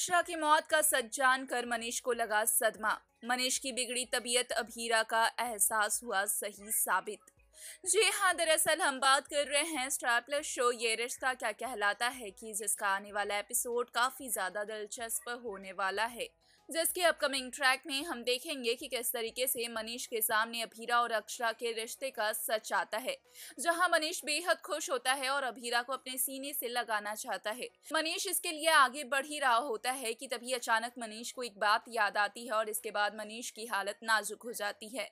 अक्षरा की मौत का सच जान कर मनीष को लगा सदमा मनीष की बिगड़ी तबीयत अभीरा का एहसास हुआ सही साबित जी हाँ दरअसल हम बात कर रहे हैं स्टार प्लस शो ये रिश्ता क्या कहलाता है कि जिसका आने वाला एपिसोड काफ़ी ज़्यादा दिलचस्प होने वाला है जिसके अपकमिंग ट्रैक में हम देखेंगे कि किस तरीके से मनीष के सामने अभीरा और अक्षरा के रिश्ते का सच आता है जहां मनीष बेहद खुश होता है और अभीरा को अपने सीने से लगाना चाहता है मनीष इसके लिए आगे बढ़ ही रहा होता है कि तभी अचानक मनीष को एक बात याद आती है और इसके बाद मनीष की हालत नाजुक हो जाती है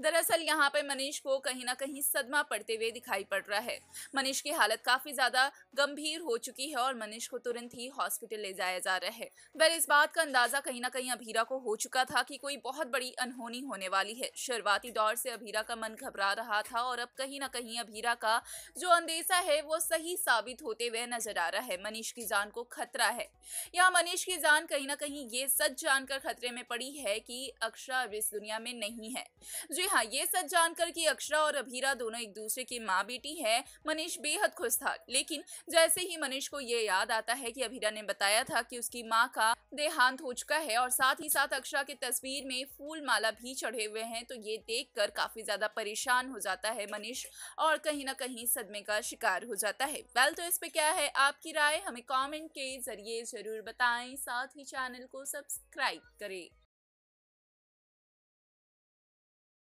दरअसल यहाँ पे मनीष को कहीं ना कहीं सदमा पड़ते हुए दिखाई पड़ रहा है मनीष की हालत काफी ज्यादा गंभीर हो चुकी है और मनीष को तुरंत ही हॉस्पिटल ले जाया जा रहा है वह इस बात का अंदाजा कहीं ना कहीं कहीं अभीरा को हो चुका था कि कोई बहुत बड़ी अनहोनी होने वाली है शुरुआती दौर से अभीरा का मन घबरा रहा था और अब कहीं ना कहीं अभीरा का जो अंदेशा है वो सही साबित होते हुए नजर आ रहा है मनीष की जान को खतरा है यहाँ मनीष की जान कहीं ना कहीं ये सच जानकर खतरे में पड़ी है कि अक्षरा अब इस दुनिया में नहीं है जी हाँ ये सच जानकर कि अक्षरा और अभीरा दोनों एक दूसरे की माँ बेटी है मनीष बेहद खुश था लेकिन जैसे ही मनीष को ये याद आता है कि अभीरा ने बताया था कि उसकी माँ का देहांत हो चुका है और और साथ ही साथ अक्षरा की तस्वीर में फूल माला भी चढ़े हुए हैं तो ये देखकर काफी ज्यादा परेशान हो जाता है मनीष और कहीं ना कहीं सदमे का शिकार हो जाता है वेल तो इस पे क्या है आपकी राय हमें कॉमेंट के जरिए जरूर बताएं साथ ही चैनल को सब्सक्राइब करें